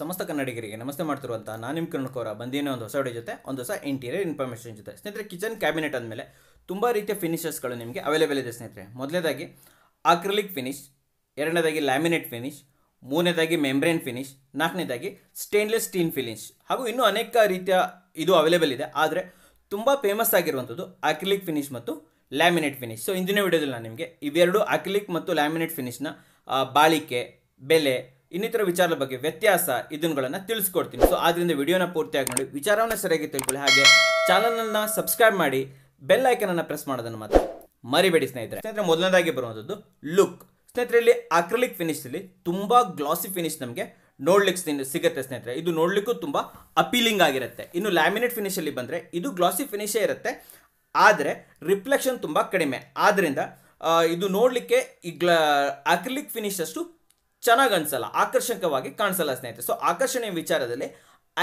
ಸಮಸ್ತ ಕನ್ನಡಿಗರಿಗೆ ನಮಸ್ತೆ ಮಾಡ್ತಿರುವಂಥ ನಾನು ನಿಮ್ಮ ಕಿರಣಕೋರ ಬಂದೇನೋ ಒಂದು ಹೊಸ ಹೊಡೆ ಜೊತೆ ಒಂದು ಹೊಸ ಇಂಟೀರಿಯರ್ ಇನ್ಫಾರ್ಮೇಶನ್ ಜೊತೆ ಸ್ನೇಹಿತರೆ ಕಿಚನ್ ಕ್ಯಾಬಿನೆಟ್ ಆದಮೇಲೆ ತುಂಬ ರೀತಿಯ ಫಿನಿಷಸ್ಗಳು ನಿಮಗೆ ಅವೈಲೇಬಲ್ ಇದೆ ಸ್ನೇಹಿತರೆ ಮೊದಲನೇದಾಗಿ ಆಕ್ರಲಿಕ್ ಫಿನಿಶ್ ಎರಡನೇದಾಗಿ ಲ್ಯಾಮಿನೇಟ್ ಫಿನಿಶ್ ಮೂರನೇದಾಗಿ ಮೆಂಬ್ರೇನ್ ಫಿನಿಶ್ ನಾಲ್ಕನೇದಾಗಿ ಸ್ಟೇನ್ಲೆಸ್ ಸ್ಟೀಲ್ ಫಿನಿಶ್ ಹಾಗೂ ಇನ್ನೂ ಅನೇಕ ರೀತಿಯ ಇದು ಅವೈಲೇಬಲ್ ಇದೆ ಆದರೆ ತುಂಬ ಫೇಮಸ್ ಆಗಿರುವಂಥದ್ದು ಆಕ್ರಿಲಿಕ್ ಫಿನಿಶ್ ಮತ್ತು ಲ್ಯಾಮಿನೇಟ್ ಫಿನಿಶ್ ಸೊ ಇಂದಿನ ವಿಡಿಯೋದಲ್ಲಿ ನಾನು ನಿಮಗೆ ಇವೆರಡು ಆಕ್ರಿಲಿಕ್ ಮತ್ತು ಲ್ಯಾಮಿನೇಟ್ ಫಿನಿಶ್ನ ಬಾಳಿಕೆ ಬೆಲೆ ಇನ್ನಿತರ ವಿಚಾರದ ಬಗ್ಗೆ ವ್ಯತ್ಯಾಸ ಇದನ್ನುಗಳನ್ನು ತಿಳಿಸ್ಕೊಡ್ತೀನಿ ಸೊ ಆದ್ರಿಂದ ವಿಡಿಯೋನ ಪೂರ್ತಿಯಾಗಿ ನೋಡಿ ವಿಚಾರವನ್ನು ಸರಿಯಾಗಿ ತಿಳ್ಕೊಳ್ಳಿ ಹಾಗೆ ಚಾನಲನ್ನು ಸಬ್ಸ್ಕ್ರೈಬ್ ಮಾಡಿ ಬೆಲ್ ಐಕನನ್ನು ಪ್ರೆಸ್ ಮಾಡೋದನ್ನು ಮಾತ್ರ ಮರಿಬೇಡಿ ಸ್ನೇಹಿತರೆ ಸ್ನೇಹಿತರೆ ಮೊದಲನೇದಾಗಿ ಬರುವಂಥದ್ದು ಲುಕ್ ಸ್ನೇಹಿತರೆ ಇಲ್ಲಿ ಅಕ್ರಲಿಕ್ ಅಲ್ಲಿ ತುಂಬಾ ಗ್ಲಾಸಿ ಫಿನಿಶ್ ನಮಗೆ ನೋಡ್ಲಿಕ್ಕೆ ಸಿಗುತ್ತೆ ಸ್ನೇಹಿತರೆ ಇದು ನೋಡ್ಲಿಕ್ಕೂ ತುಂಬಾ ಅಪೀಲಿಂಗ್ ಆಗಿರುತ್ತೆ ಇನ್ನು ಲ್ಯಾಮಿನೇಟ್ ಅಲ್ಲಿ ಬಂದರೆ ಇದು ಗ್ಲಾಸಿ ಫಿನಿಶೇ ಇರುತ್ತೆ ಆದರೆ ರಿಫ್ಲೆಕ್ಷನ್ ತುಂಬ ಕಡಿಮೆ ಆದ್ದರಿಂದ ಇದು ನೋಡಲಿಕ್ಕೆ ಈ ಗ್ಲಾ ಅಕ್ರಿಲಿಕ್ ಫಿನಿಶ್ ಅಷ್ಟು ಚೆನ್ನಾಗಿ ಅನಿಸಲ್ಲ ಆಕರ್ಷಕವಾಗಿ ಕಾಣಿಸಲ್ಲ ಸ್ನೇಹಿತರೆ ಸೊ ಆಕರ್ಷಣೆಯ ವಿಚಾರದಲ್ಲಿ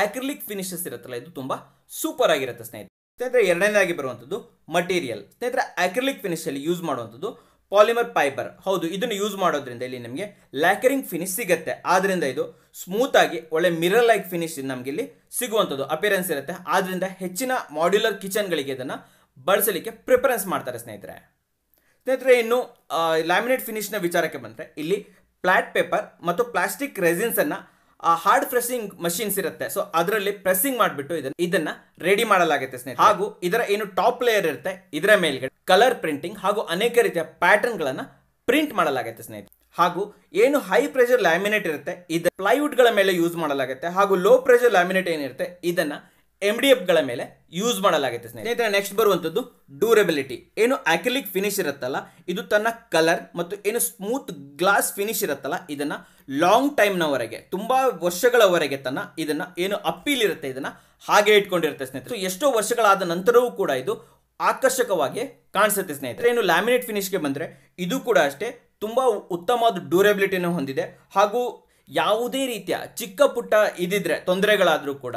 ಆಕ್ರಿಲಿಕ್ ಫಿನಿಶಸ್ ಇರುತ್ತಲ್ಲ ಇದು ತುಂಬ ಸೂಪರ್ ಆಗಿರುತ್ತೆ ಸ್ನೇಹಿತರೆ ಸ್ನೇಹಿತರೆ ಎರಡನೇದಾಗಿ ಬರುವಂಥದ್ದು ಮಟೀರಿಯಲ್ ಸ್ನೇಹಿತರೆ ಆಕ್ರಿಲಿಕ್ ಅಲ್ಲಿ ಯೂಸ್ ಮಾಡುವಂಥದ್ದು ಪಾಲಿಮರ್ ಫೈಬರ್ ಹೌದು ಇದನ್ನು ಯೂಸ್ ಮಾಡೋದ್ರಿಂದ ಇಲ್ಲಿ ನಮಗೆ ಲ್ಯಾಕರಿಂಗ್ ಫಿನಿಶ್ ಸಿಗುತ್ತೆ ಆದ್ದರಿಂದ ಇದು ಸ್ಮೂತ್ ಆಗಿ ಒಳ್ಳೆ ಮಿರರ್ ಲೈಕ್ ಫಿನಿಶ್ ನಮಗೆ ಇಲ್ಲಿ ಸಿಗುವಂಥದ್ದು ಅಪಿಯರೆನ್ಸ್ ಇರುತ್ತೆ ಆದ್ದರಿಂದ ಹೆಚ್ಚಿನ ಮಾಡ್ಯುಲರ್ ಕಿಚನ್ಗಳಿಗೆ ಇದನ್ನ ಬಳಸಲಿಕ್ಕೆ ಪ್ರಿಫರೆನ್ಸ್ ಮಾಡ್ತಾರೆ ಸ್ನೇಹಿತರೆ ಸ್ನೇಹಿತರೆ ಇನ್ನು ಲ್ಯಾಮಿನೇಟ್ ಫಿನಿಶ್ನ ವಿಚಾರಕ್ಕೆ ಬಂದರೆ ಇಲ್ಲಿ ಪ್ಲಾಟ್ ಪೇಪರ್ ಮತ್ತು ಪ್ಲಾಸ್ಟಿಕ್ ಅನ್ನ ಹಾರ್ಡ್ ಪ್ರೆಸ್ಸಿಂಗ್ ಮಷಿನ್ಸ್ ಇರುತ್ತೆ ಸೊ ಅದರಲ್ಲಿ ಪ್ರೆಸ್ಸಿಂಗ್ ಮಾಡಿಬಿಟ್ಟು ಇದನ್ನ ಇದನ್ನ ರೆಡಿ ಮಾಡಲಾಗುತ್ತೆ ಸ್ನೇಹಿತರೆ ಹಾಗೂ ಇದರ ಏನು ಟಾಪ್ ಲೇಯರ್ ಇರುತ್ತೆ ಇದರ ಮೇಲ್ಗಡೆ ಕಲರ್ ಪ್ರಿಂಟಿಂಗ್ ಹಾಗೂ ಅನೇಕ ರೀತಿಯ ಪ್ಯಾಟರ್ನ್ಗಳನ್ನು ಪ್ರಿಂಟ್ ಮಾಡಲಾಗುತ್ತೆ ಸ್ನೇಹಿತರೆ ಹಾಗೂ ಏನು ಹೈ ಪ್ರೆಷರ್ ಲ್ಯಾಮಿನೇಟ್ ಇರುತ್ತೆ ಇದು ಗಳ ಮೇಲೆ ಯೂಸ್ ಮಾಡಲಾಗುತ್ತೆ ಹಾಗೂ ಲೋ ಪ್ರೆಷರ್ ಲ್ಯಾಮಿನೇಟ್ ಏನಿರುತ್ತೆ ಇದನ್ನು ಎಮ್ ಡಿ ಎಫ್ಗಳ ಮೇಲೆ ಯೂಸ್ ಮಾಡಲಾಗುತ್ತೆ ಸ್ನೇಹಿತರೆ ನೆಕ್ಸ್ಟ್ ಬರುವಂಥದ್ದು ಡ್ಯೂರೆಬಿಲಿಟಿ ಏನು ಆಕ್ರಿಲಿಕ್ ಫಿನಿಶ್ ಇರುತ್ತಲ್ಲ ಇದು ತನ್ನ ಕಲರ್ ಮತ್ತು ಏನು ಸ್ಮೂತ್ ಗ್ಲಾಸ್ ಫಿನಿಶ್ ಇರುತ್ತಲ್ಲ ಇದನ್ನು ಲಾಂಗ್ ಟೈಮ್ನವರೆಗೆ ತುಂಬ ವರ್ಷಗಳವರೆಗೆ ತನ್ನ ಇದನ್ನು ಏನು ಅಪ್ಪೀಲ್ ಇರುತ್ತೆ ಇದನ್ನು ಹಾಗೆ ಇಟ್ಕೊಂಡಿರುತ್ತೆ ಸ್ನೇಹಿತರು ಎಷ್ಟೋ ವರ್ಷಗಳಾದ ನಂತರವೂ ಕೂಡ ಇದು ಆಕರ್ಷಕವಾಗಿ ಕಾಣಿಸುತ್ತೆ ಸ್ನೇಹಿತರೆ ಏನು ಲ್ಯಾಮಿನೇಟ್ ಫಿನಿಶ್ಗೆ ಬಂದರೆ ಇದು ಕೂಡ ಅಷ್ಟೇ ತುಂಬ ಉತ್ತಮವಾದ ಡ್ಯೂರಬಿಲಿಟಿಯನ್ನು ಹೊಂದಿದೆ ಹಾಗೂ ಯಾವುದೇ ರೀತಿಯ ಚಿಕ್ಕ ಪುಟ್ಟ ಇದಿದ್ರೆ ತೊಂದರೆಗಳಾದರೂ ಕೂಡ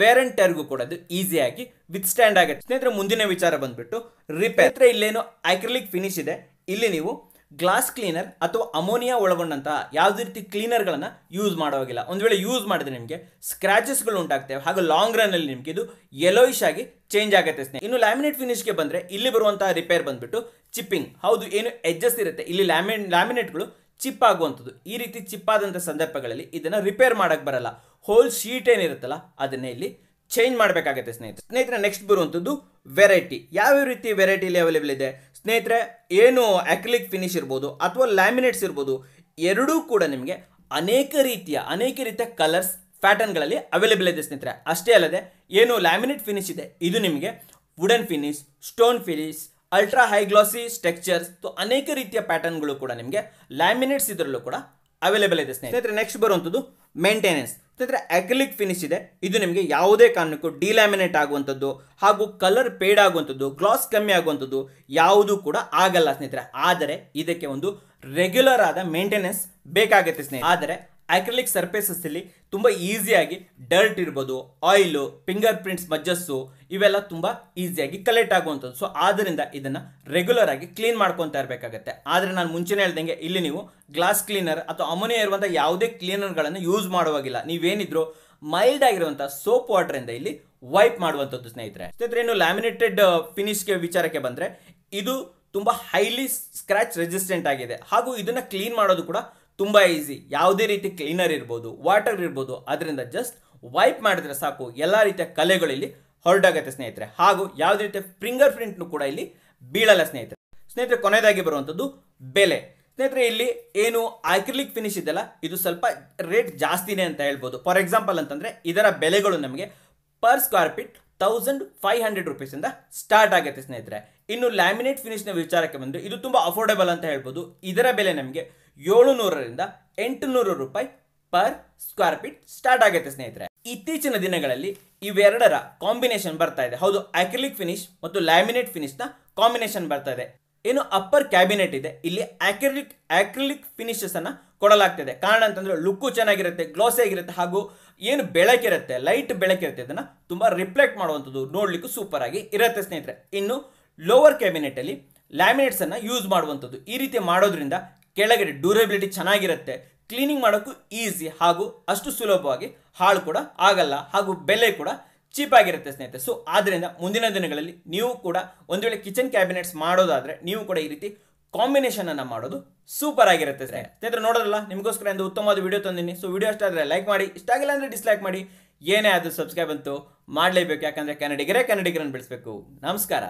ವೇರ್ ಅಂಡ್ ಟೇರ್ಗೂ ಕೂಡ ಅದು ಈಸಿಯಾಗಿ ವಿತ್ ಸ್ಟ್ಯಾಂಡ್ ಆಗುತ್ತೆ ಸ್ನೇಹಿತರೆ ಮುಂದಿನ ವಿಚಾರ ಬಂದ್ಬಿಟ್ಟು ರಿಪೇರ್ ಹತ್ರ ಇಲ್ಲೇನು ಐಕ್ರಲಿಕ್ ಫಿನಿಶ್ ಇದೆ ಇಲ್ಲಿ ನೀವು ಗ್ಲಾಸ್ ಕ್ಲೀನರ್ ಅಥವಾ ಅಮೋನಿಯಾ ಒಳಗೊಂಡಂತಹ ಯಾವುದೇ ರೀತಿ ಕ್ಲೀನರ್ಗಳನ್ನು ಯೂಸ್ ಮಾಡೋವಾಗಿಲ್ಲ ಒಂದು ವೇಳೆ ಯೂಸ್ ಮಾಡಿದ್ರೆ ನಿಮಗೆ ಸ್ಕ್ರಾಚಸ್ಗಳು ಉಂಟಾಗ್ತವೆ ಹಾಗೂ ಲಾಂಗ್ ರನ್ನಲ್ಲಿ ನಿಮಗೆ ಇದು ಯೆಲೋಯಿಶ್ ಆಗಿ ಚೇಂಜ್ ಆಗುತ್ತೆ ಸ್ನೇಹಿತರೆ ಇನ್ನು ಲ್ಯಾಮಿನೇಟ್ ಫಿನಿಶ್ಗೆ ಬಂದರೆ ಇಲ್ಲಿ ಬರುವಂತಹ ರಿಪೇರ್ ಬಂದ್ಬಿಟ್ಟು ಚಿಪ್ಪಿಂಗ್ ಹೌದು ಏನು ಎಡ್ಜಸ್ ಇರುತ್ತೆ ಇಲ್ಲಿ ಲ್ಯಾಮಿನ್ ಲ್ಯಾಮಿನೇಟ್ಗಳು ಚಿಪ್ಪಾಗುವಂಥದ್ದು ಈ ರೀತಿ ಚಿಪ್ಪಾದಂಥ ಸಂದರ್ಭಗಳಲ್ಲಿ ಇದನ್ನು ರಿಪೇರ್ ಮಾಡೋಕ್ಕೆ ಬರಲ್ಲ ಹೋಲ್ ಶೀಟ್ ಏನಿರುತ್ತಲ್ಲ ಅದನ್ನೇ ಇಲ್ಲಿ ಚೇಂಜ್ ಮಾಡಬೇಕಾಗುತ್ತೆ ಸ್ನೇಹಿತರೆ ಸ್ನೇಹಿತರೆ ನೆಕ್ಸ್ಟ್ ಬರುವಂಥದ್ದು ವೆರೈಟಿ ಯಾವ್ಯಾವ ರೀತಿ ವೆರೈಟಿಲಿ ಅವೈಲೇಬಲ್ ಇದೆ ಸ್ನೇಹಿತರೆ ಏನು ಅಕ್ರಿಲಿಕ್ ಫಿನಿಶ್ ಇರ್ಬೋದು ಅಥವಾ ಲ್ಯಾಮಿನೇಟ್ಸ್ ಇರ್ಬೋದು ಎರಡೂ ಕೂಡ ನಿಮಗೆ ಅನೇಕ ರೀತಿಯ ಅನೇಕ ರೀತಿಯ ಕಲರ್ಸ್ ಪ್ಯಾಟರ್ನ್ಗಳಲ್ಲಿ ಅವೈಲೇಬಲ್ ಇದೆ ಸ್ನೇಹಿತರೆ ಅಷ್ಟೇ ಅಲ್ಲದೆ ಏನು ಲ್ಯಾಮಿನೇಟ್ ಫಿನಿಶ್ ಇದೆ ಇದು ನಿಮಗೆ wooden finish stone finish ultra high glossy structures ಅನೇಕ ರೀತಿಯ ಪ್ಯಾಟರ್ನ್ಗಳು ಕೂಡ ನಿಮಗೆ ಲ್ಯಾಮಿನೇಟ್ಸ್ ಇದರಲ್ಲೂ ಕೂಡ ಅವೈಲೇಬಲ್ ಇದೆ ಸ್ನೇಹಿತರೆ ನೆಕ್ಸ್ಟ್ ಬರುವಂಥದ್ದು ಮೇಂಟೆನೆನ್ಸ್ ಸ್ನೇಹಿತರೆ ಅಗ್ಲಿಕ್ ಫಿನಿಶ್ ಇದೆ ಇದು ನಿಮಗೆ ಯಾವುದೇ ಕಾರಣಕ್ಕೂ ಡಿಲ್ಯಾಮಿನೇಟ್ ಆಗುವಂಥದ್ದು ಹಾಗೂ ಕಲರ್ ಪೇಡ್ ಆಗುವಂಥದ್ದು ಗ್ಲಾಸ್ ಕಮ್ಮಿ ಆಗುವಂಥದ್ದು ಯಾವುದೂ ಕೂಡ ಆಗಲ್ಲ ಸ್ನೇಹಿತರೆ ಆದರೆ ಇದಕ್ಕೆ ಒಂದು ರೆಗ್ಯುಲರ್ ಆದ ಮೇಂಟೆನೆನ್ಸ್ ಬೇಕಾಗುತ್ತೆ ಸ್ನೇಹಿತರೆ ಆದರೆ ಆಕ್ರಿಲಿಕ್ ಸರ್ಫೇಸಸ್ಸಲ್ಲಿ ತುಂಬ ಈಸಿಯಾಗಿ ಡರ್ಟ್ ಇರ್ಬೋದು ಆಯಿಲು ಫಿಂಗರ್ ಪ್ರಿಂಟ್ಸ್ ಮಜ್ಜಸ್ಸು ಇವೆಲ್ಲ ತುಂಬ ಈಸಿಯಾಗಿ ಕಲೆಕ್ಟ್ ಆಗುವಂಥದ್ದು ಸೊ ಆದ್ದರಿಂದ ಇದನ್ನು ರೆಗ್ಯುಲರ್ ಆಗಿ ಕ್ಲೀನ್ ಮಾಡ್ಕೊತಾ ಇರಬೇಕಾಗತ್ತೆ ಆದರೆ ನಾನು ಮುಂಚೆನೇ ಹೇಳ್ದಂಗೆ ಇಲ್ಲಿ ನೀವು ಗ್ಲಾಸ್ ಕ್ಲೀನರ್ ಅಥವಾ ಅಮೋನಿಯ ಇರುವಂಥ ಯಾವುದೇ ಕ್ಲೀನರ್ಗಳನ್ನು ಯೂಸ್ ಮಾಡುವಾಗಿಲ್ಲ ನೀವೇನಿದ್ರು ಮೈಲ್ಡ್ ಆಗಿರುವಂಥ ಸೋಪ್ ವಾಟರಿಂದ ಇಲ್ಲಿ ವೈಪ್ ಮಾಡುವಂಥದ್ದು ಸ್ನೇಹಿತರೆ ಸ್ನೇಹಿತರೆ ಇನ್ನು ಲ್ಯಾಮಿನೇಟೆಡ್ ಫಿನಿಶ್ಗೆ uh, ವಿಚಾರಕ್ಕೆ ಬಂದರೆ ಇದು ತುಂಬ ಹೈಲಿ ಸ್ಕ್ರ್ಯಾಚ್ ರೆಸಿಸ್ಟೆಂಟ್ ಆಗಿದೆ ಹಾಗೂ ಇದನ್ನು ಕ್ಲೀನ್ ಮಾಡೋದು ಕೂಡ ತುಂಬ ಈಸಿ ಯಾವುದೇ ರೀತಿ ಕ್ಲೀನರ್ ಇರ್ಬೋದು ವಾಟರ್ ಇರ್ಬೋದು ಅದರಿಂದ ಜಸ್ಟ್ ವೈಪ್ ಮಾಡಿದ್ರೆ ಸಾಕು ಎಲ್ಲ ರೀತಿಯ ಕಲೆಗಳಲ್ಲಿ ಹೊರಡಾಗತ್ತೆ ಸ್ನೇಹಿತರೆ ಹಾಗೂ ಯಾವುದೇ ರೀತಿಯ ಫಿಂಗರ್ ಪ್ರಿಂಟ್ನು ಕೂಡ ಇಲ್ಲಿ ಬೀಳಲ್ಲ ಸ್ನೇಹಿತರೆ ಸ್ನೇಹಿತರೆ ಕೊನೆಯದಾಗಿ ಬರುವಂಥದ್ದು ಬೆಲೆ ಸ್ನೇಹಿತರೆ ಇಲ್ಲಿ ಏನು ಆಕ್ರಿಲಿಕ್ ಫಿನಿಶ್ ಇದೆಲ್ಲ ಇದು ಸ್ವಲ್ಪ ರೇಟ್ ಜಾಸ್ತಿನೇ ಅಂತ ಹೇಳ್ಬೋದು ಫಾರ್ ಎಕ್ಸಾಂಪಲ್ ಅಂತಂದರೆ ಇದರ ಬೆಲೆಗಳು ನಮಗೆ per square feet thousand five hundred ರುಪೀಸಿಂದ ಸ್ಟಾರ್ಟ್ ಆಗುತ್ತೆ ಸ್ನೇಹಿತರೆ ಇನ್ನು ಲ್ಯಾಮಿನೇಟ್ ಫಿನಿಶ್ನ ವಿಚಾರಕ್ಕೆ ಬಂದರೆ ಇದು ತುಂಬ ಅಫೋರ್ಡೆಬಲ್ ಅಂತ ಹೇಳ್ಬೋದು ಇದರ ಬೆಲೆ ನಮಗೆ ಏಳುನೂರರಿಂದ ಎಂಟುನೂರು ರೂಪಾಯಿ ಪರ್ ಸ್ಕ್ವೇರ್ ಫೀಟ್ ಸ್ಟಾರ್ಟ್ ಆಗುತ್ತೆ ಸ್ನೇಹಿತರೆ ಇತ್ತೀಚಿನ ದಿನಗಳಲ್ಲಿ ಇವೆರಡರ ಕಾಂಬಿನೇಷನ್ ಬರ್ತಾ ಇದೆ ಹೌದು ಆಕ್ರಿಲಿಕ್ ಫಿನಿಶ್ ಮತ್ತು ಲ್ಯಾಮಿನೇಟ್ ಫಿನಿಶ್ನ ಕಾಂಬಿನೇಷನ್ ಬರ್ತಾ ಇದೆ ಏನು ಅಪ್ಪರ್ ಕ್ಯಾಬಿನೆಟ್ ಇದೆ ಇಲ್ಲಿ ಆಕ್ರಿಲಿಕ್ ಆಕ್ರಿಲಿಕ್ ಫಿನಿಶಸ್ ಅನ್ನ ಕೊಡಲಾಗ್ತದೆ ಕಾರಣ ಅಂತಂದ್ರೆ ಲುಕ್ಕು ಚೆನ್ನಾಗಿರುತ್ತೆ ಗ್ಲೋಸಿ ಆಗಿರುತ್ತೆ ಹಾಗೂ ಏನು ಬೆಳಕಿರುತ್ತೆ ಲೈಟ್ ಬೆಳಕಿರುತ್ತೆ ಅದನ್ನ ತುಂಬ ರಿಫ್ಲೆಕ್ಟ್ ಮಾಡುವಂಥದ್ದು ನೋಡಲಿಕ್ಕೂ ಸೂಪರ್ ಆಗಿ ಇರುತ್ತೆ ಸ್ನೇಹಿತರೆ ಇನ್ನು ಲೋವರ್ ಕ್ಯಾಬಿನೆಟ್ ಅಲ್ಲಿ ಲ್ಯಾಮಿನೇಟ್ಸ್ ಅನ್ನ ಯೂಸ್ ಮಾಡುವಂಥದ್ದು ಈ ರೀತಿ ಮಾಡೋದ್ರಿಂದ ಕೆಳಗಡೆ ಡ್ಯೂರಬಿಲಿಟಿ ಚೆನ್ನಾಗಿರುತ್ತೆ ಕ್ಲೀನಿಂಗ್ ಮಾಡೋಕ್ಕೂ ಈಸಿ ಹಾಗೂ ಅಷ್ಟು ಸುಲಭವಾಗಿ ಹಾಳು ಕೂಡ ಆಗಲ್ಲ ಹಾಗೂ ಬೆಲೆ ಕೂಡ ಚೀಪಾಗಿರುತ್ತೆ ಸ್ನೇಹಿತರೆ ಸೊ ಆದ್ದರಿಂದ ಮುಂದಿನ ದಿನಗಳಲ್ಲಿ ನೀವು ಕೂಡ ಒಂದು ವೇಳೆ ಕಿಚನ್ ಕ್ಯಾಬಿನೆಟ್ಸ್ ಮಾಡೋದಾದರೆ ನೀವು ಕೂಡ ಈ ರೀತಿ ಕಾಂಬಿನೇಷನನ್ನು ಮಾಡೋದು ಸೂಪರ್ ಆಗಿರುತ್ತೆ ಸ್ನೇಹಿತರೆ ನೋಡೋದಲ್ಲ ನಿಮಗೋಸ್ಕರ ಒಂದು ಉತ್ತಮವಾದ ವಿಡಿಯೋ ತಂದಿನಿ ಸೊ ವಿಡಿಯೋ ಇಷ್ಟ ಆದರೆ ಲೈಕ್ ಮಾಡಿ ಇಷ್ಟ ಆಗಿಲ್ಲ ಅಂದರೆ ಡಿಸ್ಲೈಕ್ ಮಾಡಿ ಏನೇ ಅದು ಸಬ್ಸ್ಕ್ರೈಬ್ ಅಂತೂ ಮಾಡಲೇಬೇಕು ಯಾಕಂದರೆ ಕನ್ನಡಿಗರೇ ಕನ್ನಡಿಗರನ್ನು ಬೆಳೆಸಬೇಕು ನಮಸ್ಕಾರ